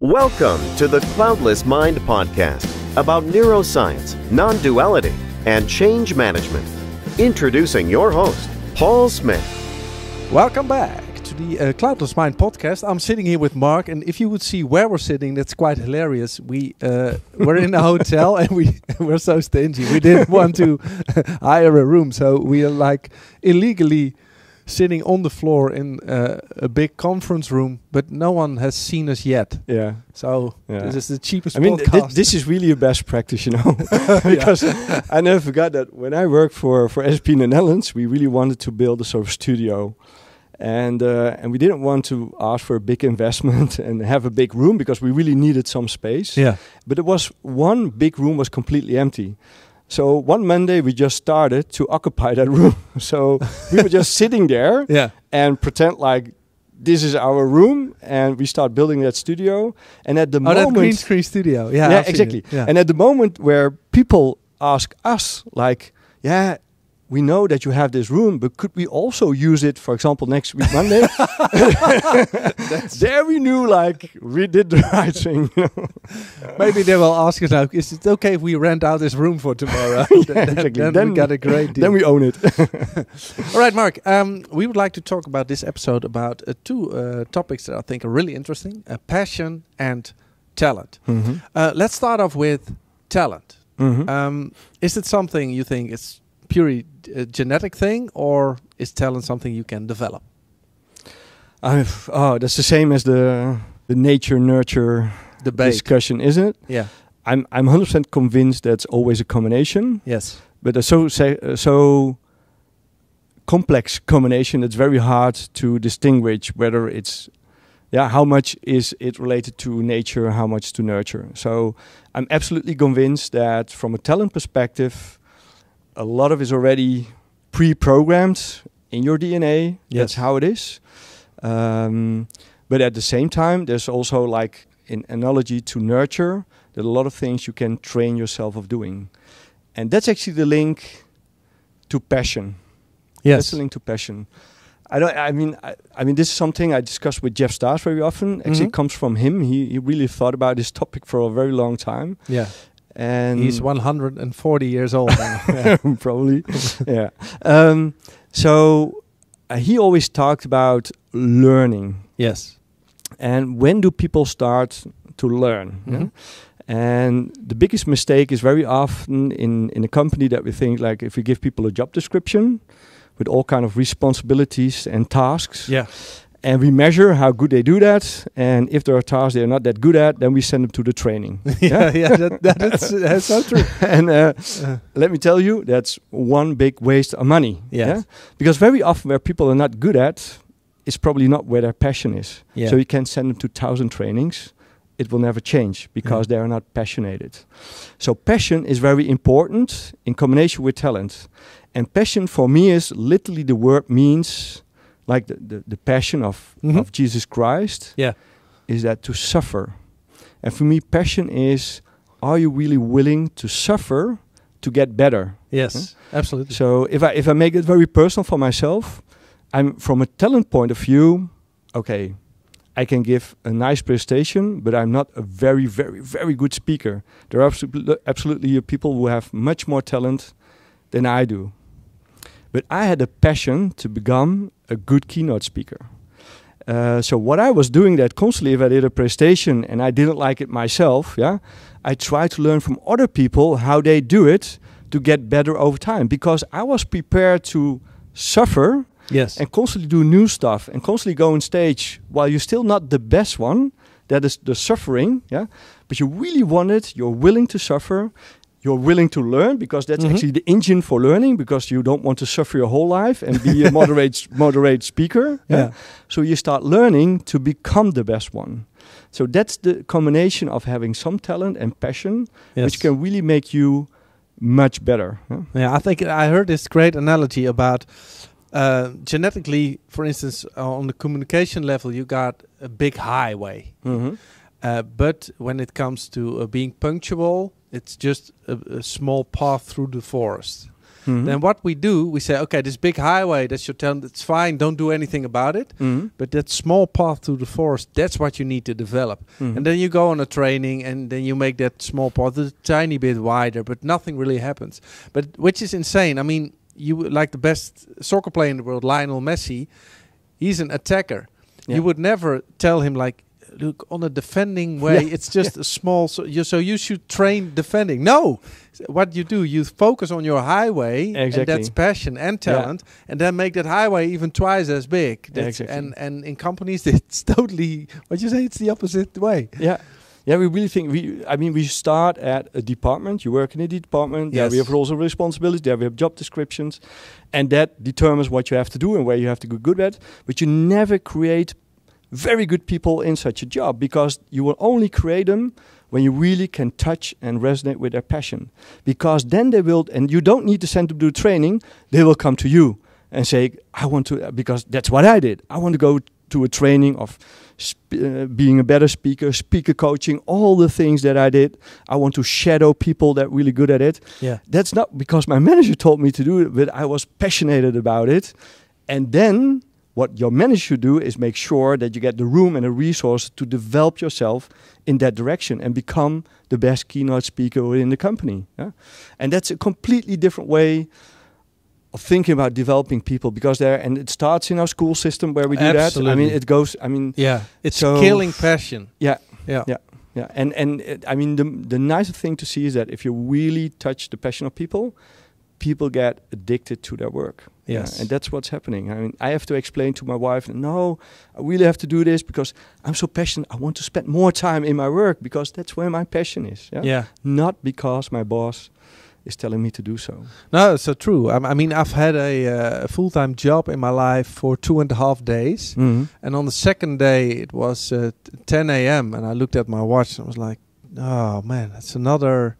Welcome to the Cloudless Mind podcast about neuroscience, non duality, and change management. Introducing your host, Paul Smith. Welcome back to the uh, Cloudless Mind podcast. I'm sitting here with Mark, and if you would see where we're sitting, that's quite hilarious. We uh, were in a hotel, and we were so stingy. We didn't want to hire a room, so we are like illegally sitting on the floor in uh, a big conference room, but no one has seen us yet. Yeah. So yeah. this is the cheapest. I mean, th this is really a best practice, you know, because I never forgot that when I worked for for SP in the Netherlands, we really wanted to build a sort of studio. And uh, and we didn't want to ask for a big investment and have a big room because we really needed some space. Yeah. But it was one big room was completely empty. So one Monday we just started to occupy that room. so we were just sitting there yeah. and pretend like this is our room and we start building that studio and at the oh, moment that green screen studio yeah, yeah I've exactly yeah. and at the moment where people ask us like yeah we know that you have this room, but could we also use it, for example, next week Monday? there we knew like we did the right thing. You know? Maybe they will ask us now, is it okay if we rent out this room for tomorrow? yeah, then, exactly. then, then, we got a great deal. Then we own it. All right, Mark. Um, we would like to talk about this episode about uh, two uh, topics that I think are really interesting: uh, passion and talent. Mm -hmm. let's start off with talent. Mm -hmm. um, is it something you think is purely uh, genetic thing, or is talent something you can develop? I've, oh, that's the same as the the nature nurture Debate. discussion, isn't it? Yeah. I'm I'm 100% convinced that's always a combination. Yes. But so say, uh, so complex combination that's very hard to distinguish whether it's yeah how much is it related to nature how much to nurture so i'm absolutely convinced that from a talent perspective a lot of is already pre-programmed in your DNA. Yes. That's how it is. Um, but at the same time, there's also like an analogy to nurture. There are a lot of things you can train yourself of doing, and that's actually the link to passion. Yes, that's the link to passion. I don't. I mean, I, I, mean, this is something I discuss with Jeff Stars very often. Actually, mm -hmm. comes from him. He he really thought about this topic for a very long time. Yeah, and he's 140 years old, probably. yeah. Um, so uh, he always talked about learning. Yes. And when do people start to learn? Mm -hmm. yeah? And the biggest mistake is very often in, in a company that we think like if we give people a job description with all kind of responsibilities and tasks. Yeah and we measure how good they do that. And if there are tasks they're not that good at, then we send them to the training. yeah, yeah, that, that is, that's so true. and uh, uh. let me tell you, that's one big waste of money. Yes. Yeah, because very often where people are not good at is probably not where their passion is. Yeah. So you can send them to thousand trainings. It will never change because yeah. they are not passionate. So passion is very important in combination with talent. And passion for me is literally the word means like the, the, the passion of, mm-hmm. of Jesus Christ yeah. is that to suffer. And for me, passion is are you really willing to suffer to get better? Yes, hmm? absolutely. So if I if I make it very personal for myself, I'm from a talent point of view, okay, I can give a nice presentation, but I'm not a very, very, very good speaker. There are absolutely, absolutely uh, people who have much more talent than I do. But I had a passion to become a good keynote speaker. Uh, so what I was doing that constantly, if I did a presentation and I didn't like it myself, yeah, I tried to learn from other people how they do it to get better over time because I was prepared to suffer yes. and constantly do new stuff and constantly go on stage while you're still not the best one. That is the suffering, yeah. But you really want it. You're willing to suffer, you're willing to learn because that's mm-hmm. actually the engine for learning because you don't want to suffer your whole life and be a moderate moderate speaker. Yeah. yeah. So you start learning to become the best one. So that's the combination of having some talent and passion, yes. which can really make you much better. Yeah? yeah, I think I heard this great analogy about uh, genetically, for instance, uh, on the communication level, you got a big highway. Mm-hmm. Uh, but when it comes to uh, being punctual, it's just a, a, small path through the forest. Mm -hmm. Then what we do, we say, okay, this big highway, that's your town, that's fine, don't do anything about it. Mm -hmm. But that small path through the forest, that's what you need to develop. Mm -hmm. And then you go on a training and then you make that small path a tiny bit wider, but nothing really happens. But which is insane. I mean, you like the best soccer player in the world, Lionel Messi, he's an attacker. Yeah. You would never tell him like look on a defending way. Yeah. It's just yeah. a small. So you, so you should train defending. No, what you do, you focus on your highway. Exactly. And that's passion and talent, yeah. and then make that highway even twice as big. exactly. And and in companies, it's totally what you say. It's the opposite way. Yeah. Yeah, we really think we. I mean, we start at a department. You work in a department. Yeah. There we have roles and responsibilities. There we have job descriptions, and that determines what you have to do and where you have to go good at. But you never create very good people in such a job because you will only create them when you really can touch and resonate with their passion. Because then they will, and you don't need to send them to training, they will come to you and say, I want to, because that's what I did. I want to go to a training of uh, being a better speaker, speaker coaching, all the things that I did. I want to shadow people that are really good at it. Yeah. That's not because my manager told me to do it, but I was passionate about it. And then what your manager should do is make sure that you get the room and the resources to develop yourself in that direction and become the best keynote speaker within the company. Yeah? And that's a completely different way of thinking about developing people because there and it starts in our school system where we do Absolutely. that. I mean, it goes. I mean, yeah, it's so killing passion. Yeah, yeah, yeah, yeah. And and it, I mean, the the nicer thing to see is that if you really touch the passion of people, people get addicted to their work. Yes. and that's what's happening. I mean, I have to explain to my wife, no, I really have to do this because I'm so passionate. I want to spend more time in my work because that's where my passion is. Yeah. yeah. Not because my boss is telling me to do so. No, it's so true. I, I mean, I've had a uh, full time job in my life for two and a half days. Mm -hmm. And on the second day, it was uh, 10 a.m. And I looked at my watch and I was like, oh man, that's another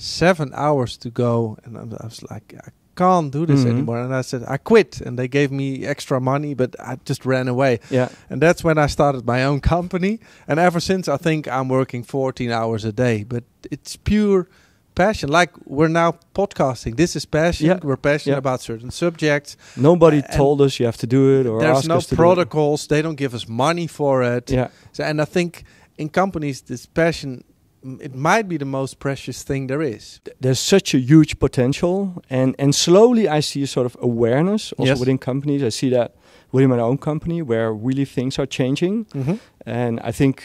seven hours to go, and I was like, I can't do this mm -hmm. anymore. And I said, I quit. And they gave me extra money, but I just ran away. Yeah. And that's when I started my own company. And ever since, I think I'm working 14 hours a day, but it's pure passion. Like we're now podcasting. This is passion. Yeah. We're passionate yeah. about certain subjects. Nobody uh, told us you have to do it or there's no protocols. Do they don't give us money for it. Yeah. So, and I think in companies, this passion it might be the most precious thing there is. There's such a huge potential, and and slowly I see a sort of awareness also yes. within companies. I see that within my own company where really things are changing, mm-hmm. and I think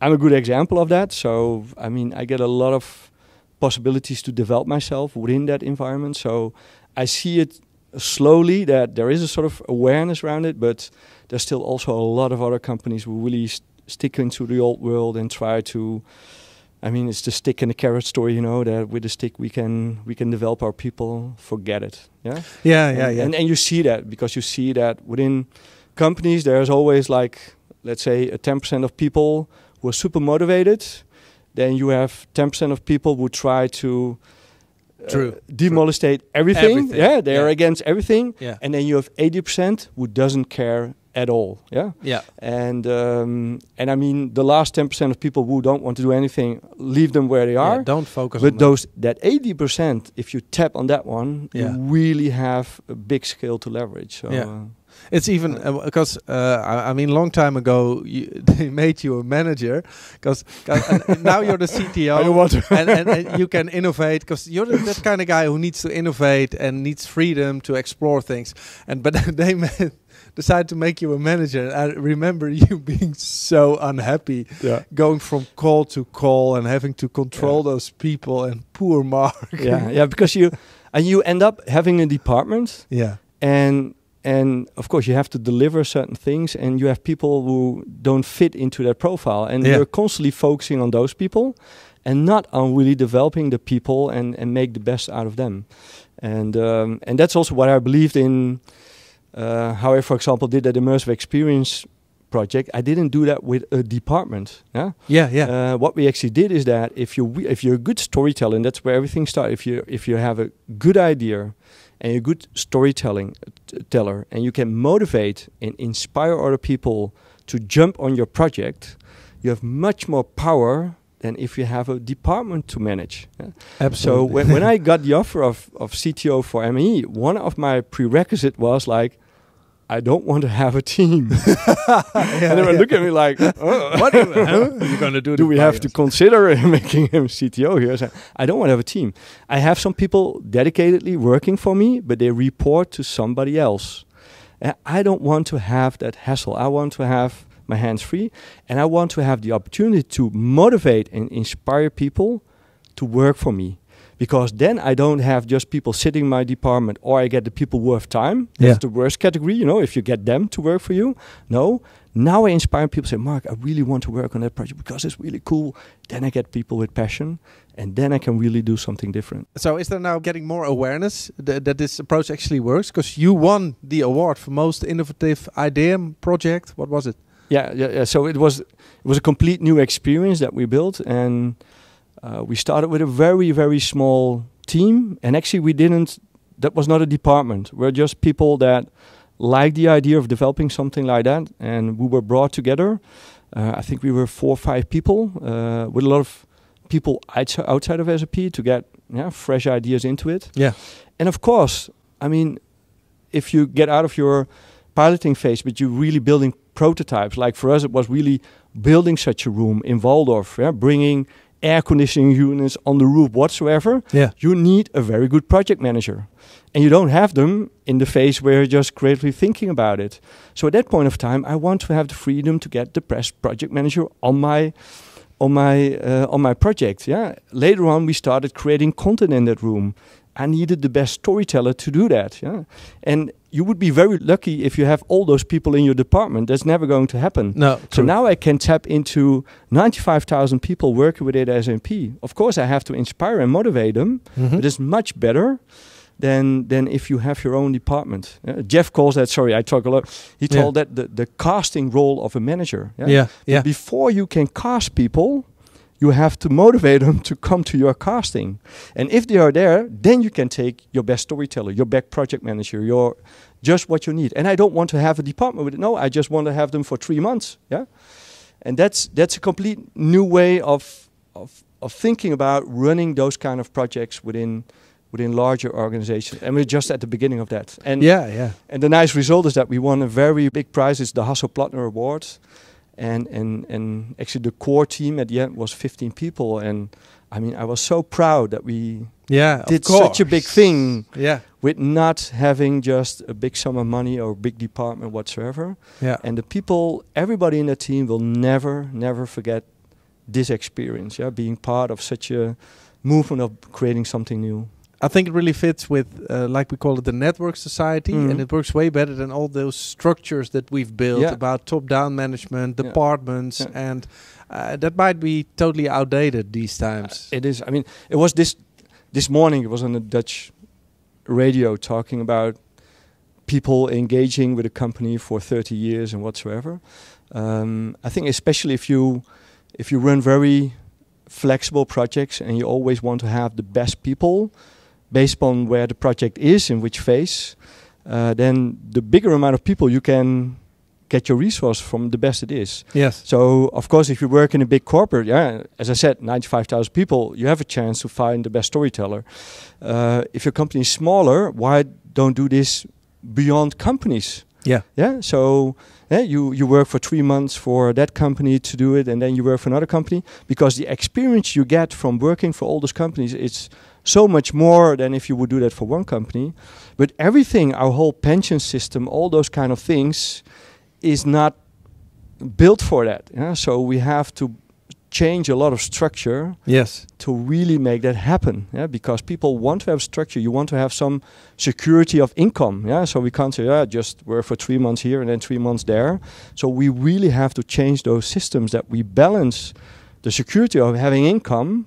I'm a good example of that. So I mean, I get a lot of possibilities to develop myself within that environment. So I see it slowly that there is a sort of awareness around it, but there's still also a lot of other companies who really st- stick into the old world and try to I mean, it's the stick and the carrot story, you know. That with the stick we can we can develop our people. Forget it. Yeah. Yeah, and, yeah, yeah. And and you see that because you see that within companies there's always like let's say a 10% of people who are super motivated. Then you have 10% of people who try to uh, True. Uh, everything. everything. Yeah, they yeah. are against everything. Yeah. And then you have 80% who doesn't care at all. Yeah. Yeah. And um, and I mean, the last ten percent of people who don't want to do anything, leave them where they are. Yeah, don't focus. But those that eighty percent, if you tap on that one, yeah. you really have a big scale to leverage. So, yeah. Uh, it's even uh, because uh, I, I, mean, long time ago you, they made you a manager because uh, now you're the CTO and, and, and, you can innovate because you're the, that kind of guy who needs to innovate and needs freedom to explore things. And but they made decided to make you a manager. I remember you being so unhappy, yeah. going from call to call and having to control yeah. those people. And poor Mark. Yeah, yeah, because you and you end up having a department. Yeah, and and of course you have to deliver certain things, and you have people who don't fit into that profile, and yeah. you're constantly focusing on those people. And not on really developing the people and, and make the best out of them and um, and that's also what I believed in uh, how I, for example, did that immersive experience project, I didn't do that with a department. Yeah, yeah, yeah. Uh, what we actually did is that if you if you're a good storyteller, and that's where everything starts. If you if you have a good idea and you're a good storytelling uh, teller, and you can motivate and inspire other people to jump on your project, you have much more power than if you have a department to manage. Absolutely. So when, when I got the offer of, of CTO for ME, one of my prerequisite was like, I don't want to have a team. yeah, and they were yeah. looking at me like, oh. what are you going to do? Do we have to consider making him CTO here? So I don't want to have a team. I have some people dedicatedly working for me, but they report to somebody else. And I don't want to have that hassle. I want to have my hands free, and I want to have the opportunity to motivate and inspire people to work for me because then I don't have just people sitting in my department or I get the people worth time. That's yeah. the worst category, you know, if you get them to work for you. No. Now I inspire people say, Mark, I really want to work on that project because it's really cool. Then I get people with passion and then I can really do something different. So is there now getting more awareness th that this approach actually works? Because you won the award for most innovative idea project. What was it? Yeah, yeah, yeah. So it was it was a complete new experience that we built and uh, we started with a very, very small team, and actually, we didn't, that was not a department. We're just people that liked the idea of developing something like that, and we were brought together. Uh, I think we were four or five people uh, with a lot of people outside of SAP to get yeah, fresh ideas into it. Yeah. And of course, I mean, if you get out of your piloting phase, but you're really building prototypes, like for us, it was really building such a room in Waldorf, yeah, bringing air conditioning units on the roof whatsoever, yeah. you need a very good project manager. And you don't have them in the phase where you're just creatively thinking about it. So at that point of time, I want to have the freedom to get the best project manager on my on my uh, on my project. Yeah. Later on, we started creating content in that room. I needed the best storyteller to do that. Yeah. And you would be very lucky if you have all those people in your department. That's never going to happen. No. True. So now I can tap into 95,000 people working with it as MP. Of course, I have to inspire and motivate them, mm -hmm. but it's much better than than if you have your own department. Uh, Jeff calls that. Sorry, I talk a lot. He told yeah. that the, the casting role of a manager. Yeah, yeah. yeah. Before you can cast people, you have to motivate them to come to your casting. And if they are there, then you can take your best storyteller, your best project manager, your just what you need. And I don't want to have a department with it. No, I just want to have them for three months. Yeah, and that's that's a complete new way of of of thinking about running those kind of projects within within larger organizations. And we're just at the beginning of that. And yeah, yeah. And the nice result is that we won a very big prize. It's the Hasso Award and and and actually the core team at the end was 15 people and i mean i was so proud that we yeah did such a big thing yeah with not having just a big sum of money or a big department whatsoever yeah and the people everybody in the team will never never forget this experience yeah being part of such a movement of creating something new I think it really fits with, uh, like we call it, the network society, mm-hmm. and it works way better than all those structures that we've built yeah. about top-down management, departments, yeah. Yeah. and uh, that might be totally outdated these times. Uh, it is. I mean, it was this this morning. It was on the Dutch radio talking about people engaging with a company for 30 years and whatsoever. Um, I think especially if you if you run very flexible projects and you always want to have the best people based on where the project is, in which phase, uh, then the bigger amount of people you can get your resource from the best it is. Yes. So of course, if you work in a big corporate, yeah, as I said, ninety-five thousand people, you have a chance to find the best storyteller. Uh, if your company is smaller, why don't do this beyond companies? Yeah. Yeah. So yeah, you you work for three months for that company to do it, and then you work for another company because the experience you get from working for all those companies it's so much more than if you would do that for one company. But everything, our whole pension system, all those kind of things, is not built for that. Yeah? So we have to change a lot of structure yes to really make that happen yeah because people want to have structure you want to have some security of income yeah so we can't say yeah just work for 3 months here and then 3 months there so we really have to change those systems that we balance the security of having income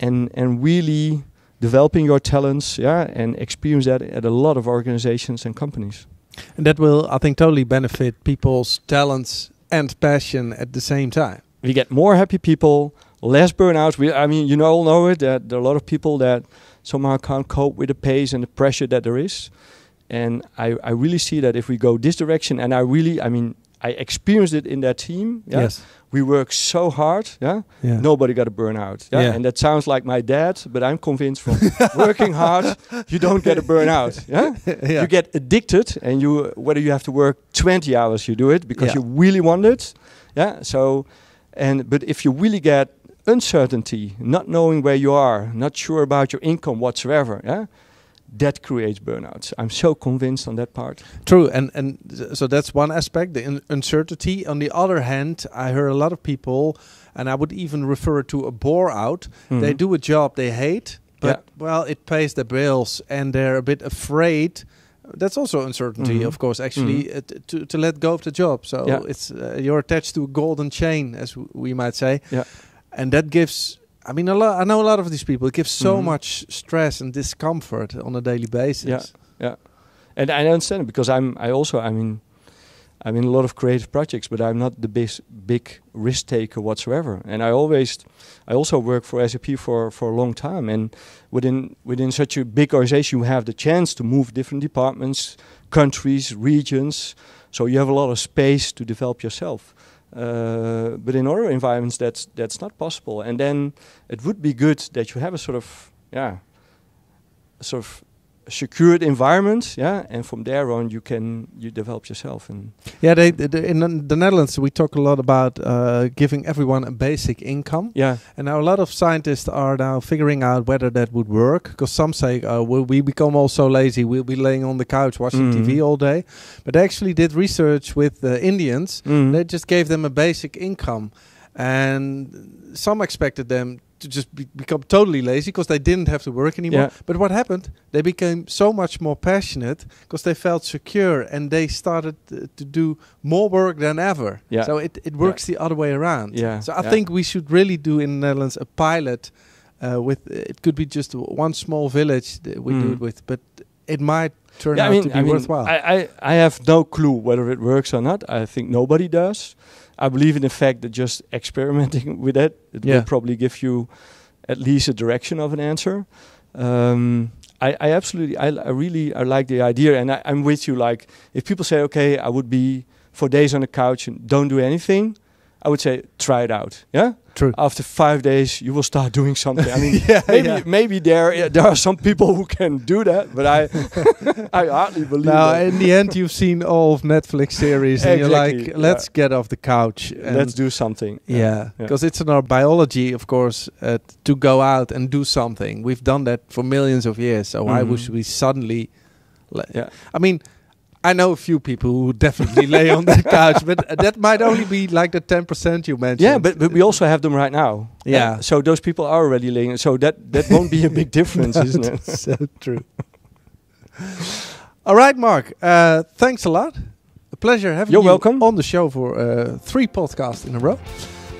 and and really developing your talents, yeah, and experience that at a lot of organizations and companies. And that will, I think, totally benefit people's talents and passion at the same time. We get more happy people, less burnout. We, I mean, you all know it that there are a lot of people that somehow can't cope with the pace and the pressure that there is. And I, I really see that if we go this direction, and I really, I mean, I experienced it in that team. Yeah? Yes. We work so hard. Yeah? yeah. Nobody got a burnout. Yeah? yeah. And that sounds like my dad, but I'm convinced from working hard, you don't get a burnout. Yeah? yeah. You get addicted, and you whether you have to work 20 hours, you do it because you really want it. Yeah. So, and but if you really get uncertainty, not knowing where you are, not sure about your income whatsoever. Yeah that creates burnouts. I'm so convinced on that part. True, and and so that's one aspect, the uncertainty. On the other hand, I heard a lot of people, and I would even refer to a bore out. Mm -hmm. They mm-hmm. do a job they hate, but yeah. well, it pays their bills, and they're a bit afraid. That's also uncertainty, mm -hmm. of course. Actually, mm -hmm. uh, to to let go of the job, so yeah. it's uh, you're attached to a golden chain, as we might say, yeah. and that gives I mean, a lot. I know a lot of these people. It gives so mm-hmm. much stress and discomfort on a daily basis. Yeah, yeah. And I understand it because I'm. I also. I mean, I'm in a lot of creative projects, but I'm not the big big risk taker whatsoever. And I always, I also work for SAP for for a long time. And within within such a big organization, you have the chance to move different departments, countries, regions. So you have a lot of space to develop yourself. Uh, but in other environments, that's that's not possible. And then it would be good that you have a sort of yeah, sort of secured environment, yeah, and from there on you can you develop yourself. And yeah, they, they in the Netherlands we talk a lot about uh, giving everyone a basic income. Yeah, and now a lot of scientists are now figuring out whether that would work because some say, uh, "Will we become all so lazy? We'll be laying on the couch watching mm. TV all day." But they actually did research with the Indians. Mm. They just gave them a basic income, and some expected them to just be become totally lazy because they didn't have to work anymore. Yeah. But what happened? They became so much more passionate because they felt secure and they started uh, to do more work than ever. Yeah. So it, it works yeah. the other way around. Yeah. So I yeah. think we should really do in the Netherlands a pilot uh, with uh, it could be just one small village that we mm. do hmm. it with, but it might turn out I mean, to be I mean worthwhile. I, I, I have no clue whether it works or not. I think nobody does. I believe in the fact that just experimenting with that it yeah. will probably give you at least a direction of an answer. Um, I, I absolutely, I, I really, I like the idea, and I, I'm with you. Like, if people say, "Okay, I would be for days on the couch and don't do anything," I would say, "Try it out." Yeah, True. After five days, you will start doing something. I mean, yeah, maybe yeah. maybe there yeah, there are some people who can do that, but I I hardly believe. Now, that. in the end, you've seen all of Netflix series, and you're like, let's get off the couch. And let's do something. Yeah, because it's in our biology, of course, uh, to go out and do something. We've done that for millions of years. So mm -hmm. why mm-hmm. would we suddenly? yeah. I mean, I know a few people who definitely lay on that couch, but that might only be like the ten percent you mentioned. Yeah, but, but we also have them right now. Yeah, uh, so those people are already laying. So that that won't be a big difference, no, isn't it? So true. All right, Mark. Uh, thanks a lot. A pleasure having You're you welcome. on the show for uh, three podcasts in a row.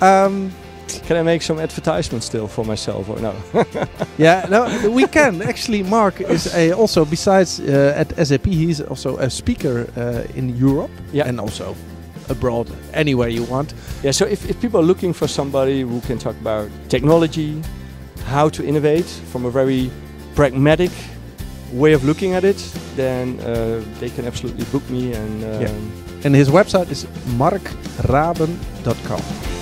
Um, can I make some advertisement still for myself or no? yeah, no, we can. Actually, Mark is a, also, besides uh, at SAP, he's also a speaker uh, in Europe yeah. and also abroad, anywhere you want. Yeah, so if, if people are looking for somebody who can talk about technology, how to innovate from a very pragmatic way of looking at it, then uh, they can absolutely book me. And, um, yeah. and his website is markraben.com.